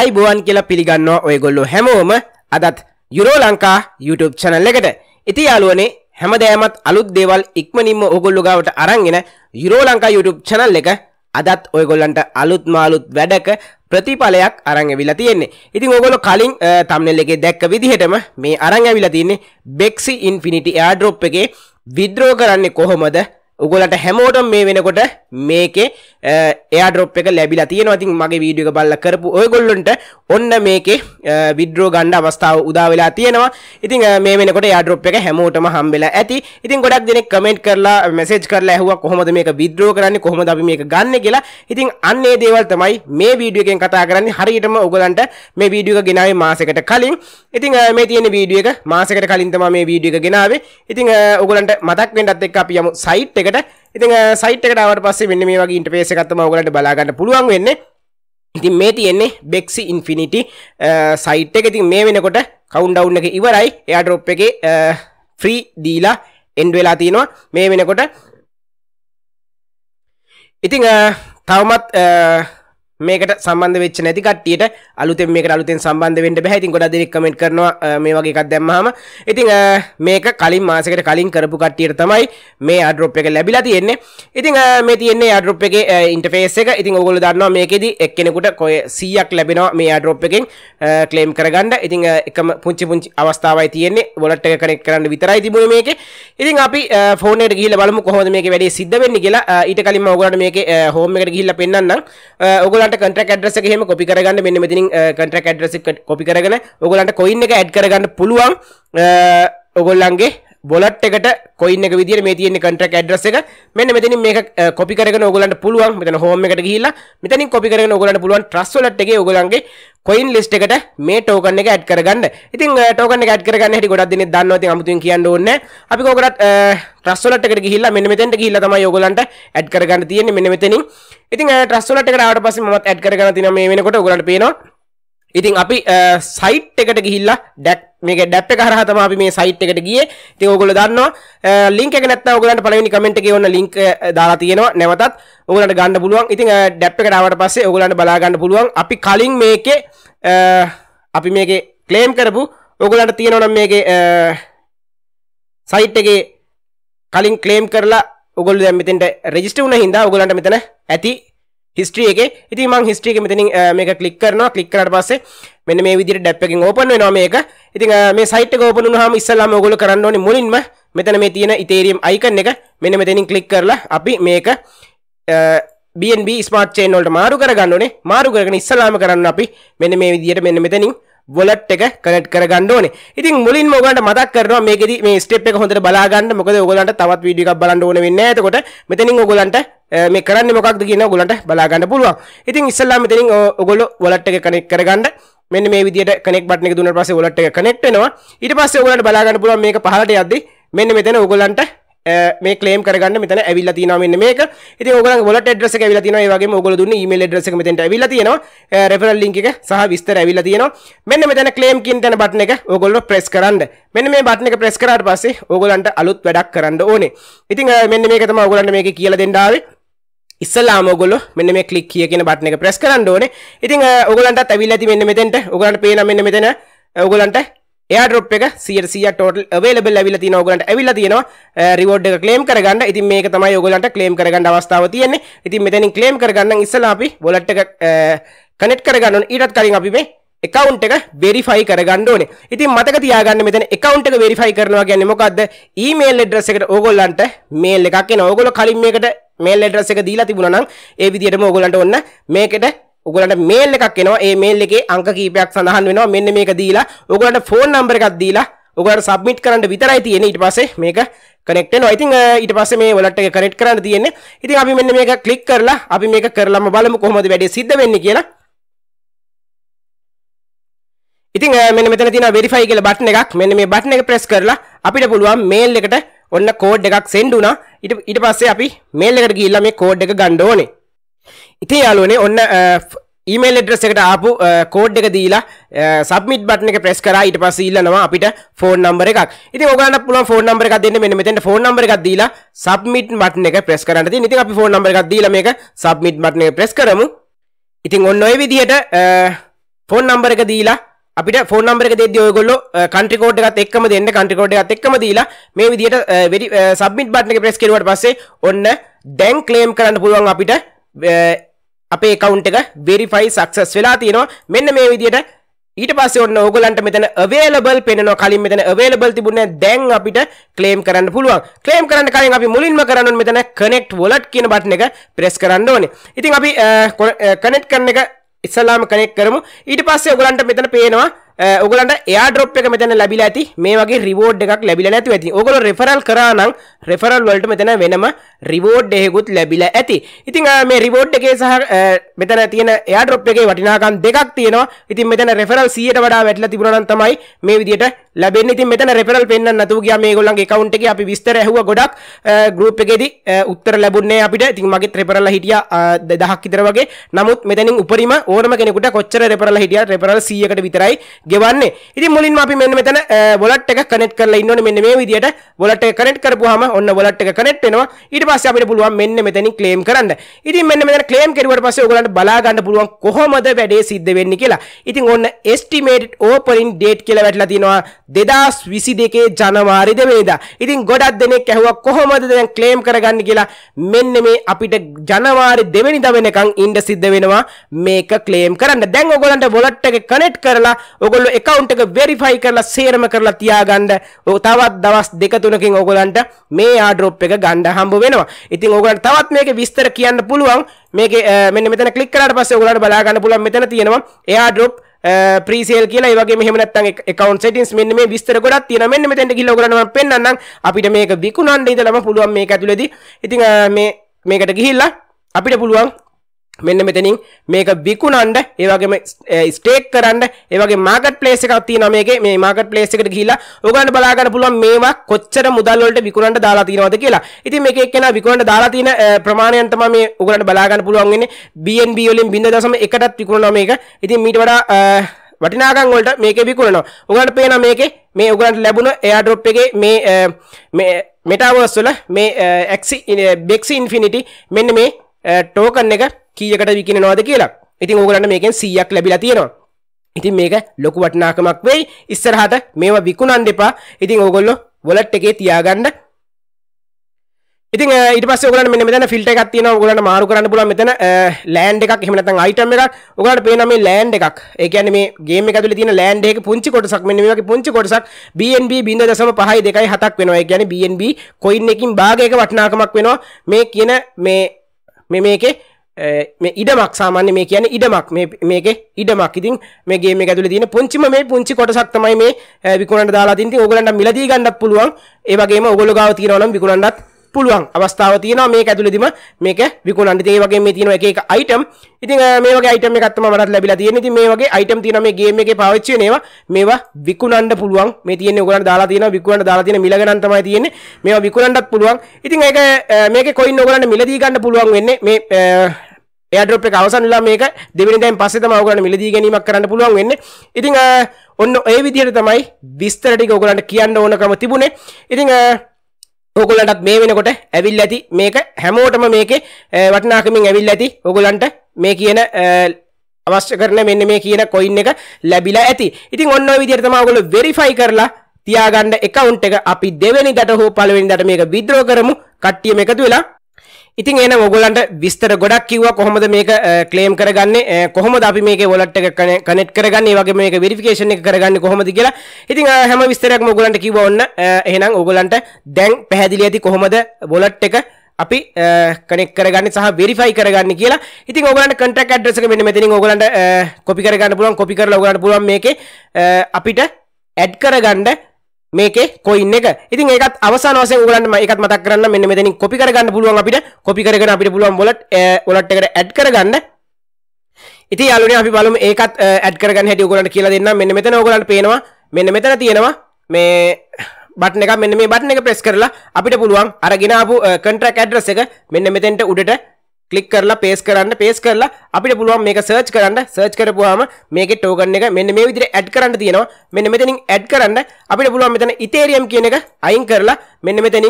අයිබුවන් කියලා පිළිගන්නවා ඔයගොල්ලො හැමෝම අදත් යුරෝ ලංකා YouTube චනල් එකට ඉති යාලුවනේ හැමදෑමත් අලුත් දේවල් ඉක්මනින්ම ඔගොල්ලු ගාවට අරංගෙන යුරෝ ලංකා YouTube චනල් එක අදත් ඔයගොල්ලන්ට අලුත් මාලුත් වැඩක ප්‍රතිඵලයක් අරංගවිලා තියෙන්නේ ඉතින් ඔගොලො කලින් තම්නෙල් එකේ දැක්ක විදිහටම මේ අරංගවිලා තියන්නේ බෙක්සි ඉන්ෆිනිටි යාඩ්‍රොප් එකේ විද්‍රෝ කරන්නේ කොහොමද උගලට හැමෝට මේ වෙනකොට මේකේ එයාඩරොප් එක ලැබිලා තියෙනවා ඉතින් මගේ වීඩියෝ එක බලලා කරපු ඔයගොල්ලන්ට ඔන්න මේකේ විඩ්‍රෝ ගන්න අවස්ථාව උදා වෙලා තියෙනවා ඉතින් මේ වෙනකොට එයාඩරොප් එක හැමෝටම හම්බෙලා ඇති ඉතින් ගොඩක් දෙනෙක් කමෙන්ට් කරලා මැසේජ් කරලා ඇහුවා කොහොමද මේක විඩ්‍රෝ කරන්නේ කොහොමද අපි මේක ගන්න කියලා ඉතින් අන්න ඒ දේවල් තමයි මේ වීඩියෝ එකෙන් කතා කරන්නේ හරියටම ඔයගලන්ට මේ වීඩියෝ එක ගෙනාවේ මාසෙකට කලින් ඉතින් මේ තියෙන වීඩියෝ එක මාසෙකට කලින් තමයි මේ වීඩියෝ එක ගෙනාවේ ඉතින් ඔයගලන්ට මතක් වෙන්නත් එක්ක අපි යමු සයිට් එකට ඉතින් සයිට් එකට ආවට පස්සේ මෙන්න මේ වගේ ඉන්ටර්ෆේස් එකක් තමයි ඔයගලට බලා ගන්න පුළුවන් වෙන්නේ ඉතින් මේ තියෙන්නේ බෙක්සි ඉන්ෆිනිටි සයිට් එක ඉතින් මේ වෙනකොට කවුන්ඩවුන් එක ඉවරයි එයා ඩ්‍රොප් එකේ ෆ්‍රී දීලා එන්ඩ් වෙලා තියෙනවා මේ වෙනකොට ඉතිං තවමත් මේකට සම්බන්ධ වෙච්ච නැති කට්ටියට අලුතෙන් මේකට අලුතෙන් සම්බන්ධ වෙන්න බෑ. ඉතින් ගොඩක් දෙනෙක් කමෙන්ට් කරනවා මේ වගේ එකක් දැම්මහම. ඉතින් මේක කලින් මාසෙකට කලින් කරපු කට්ටියට තමයි මේ airdrop එක ලැබිලා තියෙන්නේ. ඉතින් මේ තියෙන්නේ airdrop එකේ ඉන්ටර්ෆේස් එක. ඉතින් ඔයගොල්ලෝ දන්නවා මේකෙදි එක්කෙනෙකුට කොය 100ක් ලැබෙනවා මේ airdrop එකෙන් ක්ලේම් කරගන්න. ඉතින් එකම පුංචි පුංචි අවස්ථාවයි තියෙන්නේ. wallet එක connect කරන්න විතරයි තිබුණේ මේකේ. ඉතින් අපි ෆෝන් එකට ගිහිල්ලා බලමු කොහොමද මේකේ වැඩේ සිද්ධ වෙන්නේ කියලා. ඊට කලින්ම ඔයගොල්ලන්ට මේකේ home එකට ගිහිල්ලා පෙන්වන්නම්. ඔයගොල්ලෝ ඔගලන්ට කන්ට්‍රැක්ට් ඇඩ්‍රස් එක එහෙම කොපි කරගන්න මෙන්න මෙතනින් කන්ට්‍රැක්ට් ඇඩ්‍රස් එක කොපි කරගෙන ඔගලන්ට කොයින් එක ඇඩ් කරගන්න පුළුවන් ඔගොල්ලන්ගේ බොලට් එකට කොයින්න එක විදිර මේ තියන්නේ කන්ට්‍රක් ඇඩ්‍රස් එක මෙන්න මෙතනින් මේක කොපි කරගෙන ඕගලන්ට පුළුවන් මෙතන හෝම් එකට ගිහිල්ලා මෙතනින් කොපි කරගෙන ඕගලන්ට පුළුවන් ට්‍රස්ට් වලට් එකේ ඕගලන්ගේ කොයින් ලිස්ට් එකට මේ ටෝකන් එක ඇඩ් කරගන්න. ඉතින් ටෝකන් එක ඇඩ් කරගන්න හැටි ගොඩක් දෙනෙක් දන්නවා. ඉතින් අමුතුවෙන් කියන්න ඕනේ නැහැ. අපි කොහොමදත් ට්‍රස්ට් වලට් එකට ගිහිල්ලා මෙන්න මෙතෙන්ට ගිහිල්ලා තමයි ඕගලන්ට ඇඩ් කරගන්න තියෙන්නේ මෙන්න මෙතනින්. ඉතින් ට්‍රස්ට් වලට් එකට ආවට පස්සේ මමත් ඇඩ් කරගන්න තියෙනවා මේ වෙනකොට ඕගලන්ට පේනවා. ඉතින් අපි සයිට් එකට ගිහිල්ලා ඩැක් මේක ඩැප් එක හරහා තමයි අපි මේ සයිට් එකට ගියේ. ඉතින් ඕගොල්ලෝ දන්නවා ලින්ක් එක නැත්නම් ඕගොල්ලන්ට පළවෙනි කමෙන්ට් එකේ ඔන්න ලින්ක් දාලා තියෙනවා. නැවතත් ඕගොල්ලන්ට ගන්න පුළුවන්. ඉතින් ඩැප් එකට ආවට පස්සේ ඕගොල්ලන්ට බලා ගන්න පුළුවන්. අපි කලින් මේකේ අපි මේකේ ක්ලේම් කරපු ඕගොල්ලන්ට තියෙනවා නම් මේකේ සයිට් එකේ කලින් ක්ලේම් කරලා ඔගොල්ලෝ දැන් මෙතෙන්ට රෙජිස්ටර් වුණා හින්දා ඔයගොල්ලන්ට මෙතන ඇති හිස්ට්‍රියගේ ඉති මං හිස්ට්‍රික මෙතින් මේක කලික් කරනවා කලික් කරට පස්සේ මෙන්න මේ විදිර ඩැප්පකින් ඕපන් වෙනවා මේක ඉතින් මේ සයිට් එක ඕපන් වුණාම ඉස්සෙල්ලාම ඔයගොල්ලෝ කරන්න ඕනේ මුලින්ම මෙතන මේ තියෙන ඉතේරියම් අයිකන් එක මෙන්න මෙතනින් ක්ලික් කරලා අපි මේක BNB ස්මාර්ට් චේන් වලට මාරු කරගන්න ඕනේ මාරු කරගෙන ඉස්සෙල්ලාම කරන්න අපි මෙන්න මේ විදියට මෙන්න මෙතනින් වොලට් එක කනෙට් කරගන්න ඕනේ. ඉතින් මුලින්ම ඔයගලන්ට මතක් කරනවා මේකෙදි මේ ස්ටෙප් එක හොඳට බලා ගන්න. මොකද ඔයගලන්ට තවත් වීඩියෝ එකක් බලන්න ඕනේ වෙන්නේ නැහැ. එතකොට මෙතනින් ඔයගලන්ට මේ කරන්නේ මොකක්ද කියන ඔයගලන්ට බලා ගන්න පුළුවන්. ඉතින් ඉස්සල්ලා මෙතනින් ඔයගොල්ලෝ වොලට් එක කනෙක්ට් කරගන්න. මෙන්න මේ විදිහට කනෙක්ට් බටන් එක දුන්නාට පස්සේ වොලට් එක කනෙක්ට් වෙනවා. ඊට පස්සේ ඔයගලන්ට බලා ගන්න පුළුවන් මේක පහළට යද්දි මෙන්න මෙතන ඔයගලන්ට මේ ක්ලේම් කරගන්න මෙතන ඇවිල්ලා තියෙනවා මෙන්න මේක. ඉතින් ඕගොල්ලන්ගේ wallet address එක ඇවිල්ලා තියෙනවා. ඒ වගේම ඕගොල්ලෝ දුන්න email address එක මෙතෙන්ට ඇවිල්ලා තියෙනවා. referral link එක සහ විස්තර ඇවිල්ලා තියෙනවා. මෙන්න මෙතන claim කියන තැන button එක ඕගොල්ලෝ press කරන්න. මෙන්න මේ button එක press කරාට පස්සේ ඕගොල්ලන්ට අලුත් වැඩක් කරන්න ඕනේ. ඉතින් මෙන්න මේක තමයි ඕගොල්ලන්ට මේකේ කියලා දෙන්න ආවේ. ඉස්සලාම ඔගොල්ලෝ මෙන්න මේ ක්ලික් කිය කියන බටන් එක ප්‍රෙස් කරන්න ඕනේ. ඉතින් ඔයගලන්ටත් ඇවිල්ලා ඇති මෙන්න මෙතෙන්ට. ඔයගලන්ට පේන මෙන්න මෙතන ඔයගලන්ට ඒඩොප් එක සියට සිය ටෝටල් අවේලබල් ඇවිල තින ඔගලට ඇවිල තියෙනවා රිවෝඩ් එක ක්ලේම් කරගන්න ඉතින් මේක තමයි ඔයගලන්ට ක්ලේම් කරගන්න අවස්ථාව තියෙන්නේ ඉතින් මෙතනින් ක්ලේම් කරගන්න ඉස්සලා අපි වොලට් එක කනෙක්ට් කරගන්න ඕනේ ඊටත් කලින් අපි මේ account එක verify කරගන්න ඕනේ ඉතින් මතක තියාගන්න මෙතන account එක verify කරනවා කියන්නේ මොකද්ද email address එකට ඕගොල්ලන්ට mail එකක් එනවා ඕගොල්ලෝ කලින් මේකට මේල් ඇඩ්‍රස් එක දීලා තිබුණා නම් ඒ විදිහටම ඕගොල්ලන්ට ඔන්න මේකට ඔගලට මේල් එකක් එනවා ඒ මේල් එකේ අංක කීපයක් සඳහන් වෙනවා මෙන්න මේක දීලා ඔගලට ෆෝන් නම්බර් එකක් දීලා ඔගලට සබ්මිට් කරන්න විතරයි තියෙන්නේ ඊට පස්සේ මේක කනෙක්ට් වෙනවා. ඉතින් ඊට පස්සේ මේ වලට් එක කනෙක්ට් කරන්න තියෙන්නේ. ඉතින් අපි මෙන්න මේක ක්ලික් කරලා අපි මේක කරලම බලමු කොහොමද වැඩේ සිද්ධ වෙන්නේ කියලා. ඉතින් මෙන්න මෙතන තියෙනවා verify කියලා බටන් එකක්. මෙන්න මේ බටන් එක press කරලා අපිට පුළුවන් මේල් එකට ඔන්න කෝඩ් එකක් send වුණා. ඊට පස්සේ අපි මේල් එකට ගිහිල්ලා මේ කෝඩ් එක ගන්න ඕනේ. ඉති යාලුවනේ ඔන්න ඊමේල් එඩ්‍රස් එකට ආපු කෝඩ් එක දීලා සබ්මිට් බටන් එක ප්‍රෙස් කරා ඊට පස්සේ ඉල්ලනවා අපිට ෆෝන් නම්බර් එකක්. ඉතින් ඔයගලන්ට පුළුවන් ෆෝන් නම්බර් එකක් දෙන්න මෙන්න මෙතෙන්ට ෆෝන් නම්බර් එකක් දීලා සබ්මිට් බටන් එක ප්‍රෙස් කරන්න තියෙන. ඉතින් අපි ෆෝන් නම්බර් එකක් දීලා මේක සබ්මිට් බටන් එක ප්‍රෙස් කරමු. ඉතින් ඔන්න ඔය විදිහට ෆෝන් නම්බර් එක දීලා අපිට ෆෝන් නම්බර් එක දෙද්දී ඔයගොල්ලෝ කන්ට්‍රි කෝඩ් එකත් එක්කම දෙන්න කන්ට්‍රි කෝඩ් එකත් එක්කම දීලා මේ විදිහට සබ්මිට් බටන් එක ප්‍රෙස් කරුවාට පස්සේ ඔන්න දැන් ක්ලේම් කරන්න පුළුවන් අපිට අපේ කවුන්් එක වෙරිෆයි සක්සස් වෙලා තියෙනවා මෙන්න මේ විදියට ඊට පස්සේ ඔන්න ඕගලන්ට මෙතන available පෙන්වනවා කලින් මෙතන available තිබුණේ දැන් අපිට claim කරන්න පුළුවන් claim කරන්න කලින් අපි මුලින්ම කරන්න ඕනේ මෙතන connect wallet කියන බටන් එක press කරන්න ඕනේ ඉතින් අපි connect කරන එක ඉස්සලාම connect කරමු ඊට පස්සේ ඔයගලන්ට මෙතන පේනවා ඔගලට ඒඩරොප් එක මෙතන ලැබිලා ඇති මේ වගේ රිවෝඩ් එකක් ලැබිලා නැති ඇති ඔගොල්ලෝ රෙෆරල් කරා නම් රෙෆරල් වලට මෙතන වෙනම රිවෝඩ් එකකුත් ලැබිලා ඇති. ඉතින් මේ රිවෝඩ් එකේ සහ මෙතන තියෙන ඒඩරොප් එකේ වටිනාකම් දෙකක් තියෙනවා. ඉතින් මෙතන රෙෆරල් 100ට වඩා වැටලා තිබුණා නම් තමයි මේ විදියට ලැබෙන්නේ. ඉතින් මෙතන රෙෆරල් පෙන්වන්න නැතුව ගියා මේගොල්ලන්ගේ account එකේ අපි විස්තර ඇහුවා ගොඩක් group එකේදී උත්තර ලැබුණේ අපිට. ඉතින් මගෙත් රෙෆරල් හිටියා 2000ක් විතර වගේ. නමුත් මෙතනින් උපරිම ඕනම කෙනෙකුට කොච්චර රෙෆරල් හිටියත් රෙෆරල් 100කට විතරයි ගෙවන්නේ ඉතින් මුලින්ම අපි මෙන්න මෙතන වොලට් එක කනෙක්ට් කරලා ඉන්න ඕනේ මෙන්න මේ විදියට වොලට් එක කනෙක්ට් කරපුවාම ඔන්න වොලට් එක කනෙක්ට් වෙනවා ඊට පස්සේ අපිට පුළුවන් මෙන්න මෙතනින් ක්ලේම් කරන්න ඉතින් මෙන්න මෙතන ක්ලේම් කෙරුවට පස්සේ ඔයගලන්ට බලා ගන්න පුළුවන් කොහොමද වැඩේ සිද්ධ වෙන්නේ කියලා ඉතින් ඔන්න එස්ටිමේටඩ් ඕපනින් ඩේට් කියලා වැටලා තියෙනවා 2022 ජනවාරි දෙවෙනිදා ඉතින් ගොඩක් දෙනෙක් ඇහුවා කොහොමද දැන් ක්ලේම් කරගන්නේ කියලා මෙන්න මේ අපිට ජනවාරි දෙවෙනිදා වෙනකන් ඉන්න සිද්ධ වෙනවා මේක ක්ලේම් කරන්න දැන් ඔයගලන්ට වොලට් එක කනෙක්ට් කරලා ඔගොල්ලො එකවුන්ට එක වෙරිෆයි කරලා සේරම කරලා තියාගන්න තවත් දවස් දෙක තුනකින් ඔගොලන්ට මේ ආඩරොප් එක ගණ්ඩ හම්බ වෙනවා ඉතින් ඔගලට තවත් මේක විස්තර කියන්න පුළුවන් මේක මෙන්න මෙතන ක්ලික් කරාට පස්සේ ඔයගලට බලා ගන්න පුළුවන් මෙතන තියෙනවා airdrop ප්‍රීසේල් කියලා ඒ වගේම එහෙම නැත්නම් account settings මෙන්න මේ විස්තර ගොඩක් තියෙනවා මෙන්න මෙතෙන්ට ගිහිල්ලා ඔයගලන්ට මම පෙන්නන්නම් අපිට මේක විකුණන්න ඉඳලාම පුළුවන් මේක ඇතුළේදී ඉතින් මේ මේකට ගිහිල්ලා අපිට පුළුවන් මෙන්න මෙතනින් මේක විකුණන්ඩ ඒවගේම ස්ටේක් කරන්න ඒවගේ මාගට පලේසක තින මේගේ මේ මාගට පලේසකට කියලා ඔගන්න බලාගන්න පුළුවන් මේවා කොච්චර මුදල්ලට විකුණට දාලා තිනවද කියලා ඉති මේ එකෙන විකුණට දාලා තින ප්‍රමාණයන්තම මේ උගලට බලාගන්න පුළුවන්ගෙන බන්B වලින් බිඳ දසම එකටත් විකුණන මේක ඉතින් මීට වඩා වටිනාගං වලට මේක විකුණනවා උගලට පේන මේකේ මේ උගලට ලැබුණ එයාඩ්‍රොප් එකේ මේ මේ මෙටාවර්ස් වල මේ එක්සි බෙක්සි ඉන්ෆිනිටි මෙන්න මේ ටෝකන් eh, එක කීයකට විකිනවාද කියලා ඉතින් ඕගලන්න මේකෙන් සීයක් ලැබිලා තියෙනවා ඉතින් මේක ලොකු වටනාකමක් වෙයි ඉස්සරහට මේවා විකුණන් දෙපා ඉතින් ඕගොල්ලො වොලට් එකේ තියාගන්න ඉතින් eh, ඊට පස්සේ ඔයගලන්ට මෙන්න මෙතන ෆිල්ටර් එකක් තියෙනවා ඔයගලන්ට මාරු කරන්න පුළුවන් මෙතන ලෑන්ඩ් eh, එකක් එහෙම නැත්නම් අයිටම් එකක් ඔයගලන්ට පේනවා මේ ලෑන්ඩ් එකක් ඒ කියන්නේ මේ ගේම් එක ඇතුලේ තියෙන ලෑන්ඩ් එකේ පුංචි කොටසක් මෙන්න මේ වගේ පුංචි කොටසක් BNB 0.5227ක් වෙනවා ඒ කියන්නේ BNB කොයින් එකකින් භාගයක වටිනාකමක් වෙනවා මේ කියන මේ මේ මේකේ ඉඩමක් සාමාන්‍ය මේ කියන ඉඩමක් මේක ඉඩමක් ඉතින් මේගේ මේ ඇතුල තින පුංචිම මේ පුංචි කොටසක් තමයි මේ විකුණට දාලා තින්ති ඕගලන්ට මිලදී ගන්නත් පුළුවන් ඒ වගේම ඔගොල්ලෝ ගාව තියෙනවා නම් විකුණන්නත් පුළුවන් අවස්ථාව තියෙනවා මේක ඇතුළේදීම මේක විකුණන්න. ඉතින් ඒ වගේ මේ තියෙන එක එක අයිටම්. ඉතින් මේ වගේ අයිටම් එකක් තමයි මටත් ලැබිලා තියෙන්නේ. ඉතින් මේ වගේ අයිටම් තියෙනවා මේ ගේම් එකේ පාවිච්චි වෙන ඒවා. මේවා විකුණන්න පුළුවන්. මේ තියෙන්නේ ඔයගලන්ට දාලා තියෙනවා විකුණන්න දාලා තියෙන මිල ගණන් තමයි තියෙන්නේ. මේවා විකුණන්නත් පුළුවන්. ඉතින් ඒක මේකේ කොයින් ඔයගලන්ට මිලදී ගන්න පුළුවන් වෙන්නේ මේ ඒඩොප් එක අවසන්ලා මේක දෙවෙනි දැන් පස්සේ තමයි ඔයගලන්ට මිලදී ගැනීමක් කරන්න පුළුවන් වෙන්නේ. ඉතින් ඔන්න ඒ විදිහට තමයි විස්තර ටික ඔයගලන්ට කියන්න ඕනකම තිබුණේ. ඉතින් ඕගොල්ලන්ටත් මේ වෙනකොට ඇවිල් ඇති මේක හැමෝටම මේකේ වටිනාකමින් ඇවිල් ඇති ඕගොල්ලන්ට මේ කියන අවශ්‍ය කරන මෙන්න මේ කියන කොයින් එක ලැබිලා ඇති. ඉතින් ඔන්න ඔය විදිහට තමයි ඔයගොල්ලෝ වෙරිෆයි කරලා තියාගන්න account එක අපි දෙවෙනි දට හෝ පළවෙනි දට මේක විත්ඩ්‍රෝ කරමු. කට්ටියම එකතු වෙලා ඉතින් එන ඔගොලන්ට විස්තර ගොඩක් කිව්වා කොහොමද මේක ක්ලේම් කරගන්නේ කොහොමද අපි මේකේ වොලට් එක කනෙක්ට් කරගන්නේ වගේ මේක වෙරිෆිකේෂන් එක කරගන්නේ කොහොමද කියලා. ඉතින් හැම විස්තරයක්ම ඔයගොල්ලන්ට කිව්වා ඔන්න. එහෙනම් ඔයගොල්ලන්ට දැන් පැහැදිලි ඇති කොහොමද වොලට් එක අපි කනෙක් කරගන්න සහ වෙරිෆයි කරගන්න කියලා ඉතින් ඔගලන්ට කටක් ඇඩ්‍රසක මෙන්න මෙතිනින් ඔගලන්ට කොපි කරගන්න පුළුවන් කොපි කරලා ඔගලන්ට පුළුවන් මේකේ අපිට ඇඩ් කරගන්න මේකේ කොයින් එක ඉතින් ඒකත් අවසාන වශයෙන් ඔයගලන්ට ඒකත් මතක් කරන්න මෙන්න මෙතනින් කොපි කරගන්න පුළුවන් අපිට කොපි කරගෙන අපිට පුළුවන් වොලට් වොලට් eh, එකට ඇඩ් කරගන්න ඉතින් යාළුවනේ අපි බලමු ඒකත් ඇඩ් eh, කරගන්න හැටි ඔයගලන්ට කියලා දෙන්නම් මෙන්න මෙතන ඔයගලන්ට පේනවා මෙන්න මෙතන තියෙනවා මේ බට්න එක මෙන්න මේ බට්න එක ප්‍රෙස් කරලා අපිට පුළුවන් අරගෙන ආපු කන්ට්‍රැක්ට් eh, ඇඩ්‍රස් එක මෙන්න මෙතෙන්ට උඩට ලික් කරලා පේස් කරන්න පේස් කරලා අපිට පුළුවන් මේක සර්ච් කරන්න සර්ච් කරපුවාම මේකේ ටෝකන් එක මෙන්න මේ විදිහට ඇඩ් කරන්න තියෙනවා මෙන්න මෙතනින් ඇඩ් කරන්න අපිට පුළුවන් මෙතන ඉතේරියම් කියන එක අයින් කරලා මෙන්න මෙතනින්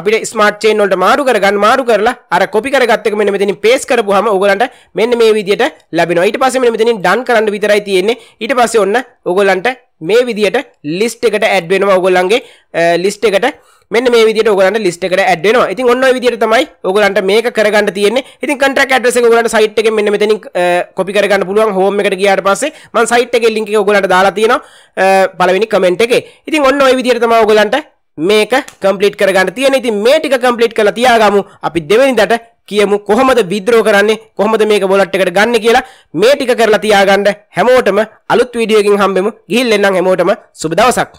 අපිට ස්මාර්ට් චේන් වලට මාරු කරගන්න මාරු කරලා අර කොපි කරගත්ත එක මෙන්න මෙතනින් පේස් කරපුවාම ඕගලන්ට මෙන්න මේ විදියට ලැබෙනවා ඊට පස්සේ මෙන්න මෙතනින් ඩන් කරන්න විතරයි තියෙන්නේ ඊට පස්සේ ඔන්න ඕගලන්ට මේ විදියට ලිස්ට් එකට ඇඩ් වෙනවා ඕගලන්ගේ ලිස්ට් eh, එකට මෙන්න මේ විදිහට ඔයගලන්ට ලිස්ට් එකට ඇඩ් වෙනවා. ඉතින් ඔන්න ඔය විදිහට තමයි ඔයගලන්ට මේක කරගන්න තියෙන්නේ. ඉතින් contract address එක ඔයගලන්ට site එකෙන් මෙන්න මෙතනින් copy කරගන්න පුළුවන් home එකට ගියාට පස්සේ මම site එකේ link එක ඔයගලන්ට දාලා තියෙනවා පළවෙනි comment එකේ. ඉතින් ඔන්න ඔය විදිහට තමයි ඔයගලන්ට මේක complete කරගන්න තියෙන්නේ. ඉතින් මේ ටික complete කරලා තියාගමු. අපි දෙවෙනිදට කියමු කොහොමද විද්‍රෝ කරන්නේ කොහොමද මේක බොලට් එකට ගන්න කියලා මේ ටික කරලා තියාගන්න හැමෝටම අලුත් වීඩියෝ එකකින් හම්බෙමු. ගිහින් එන්නම් හැමෝටම සුබ දවසක්.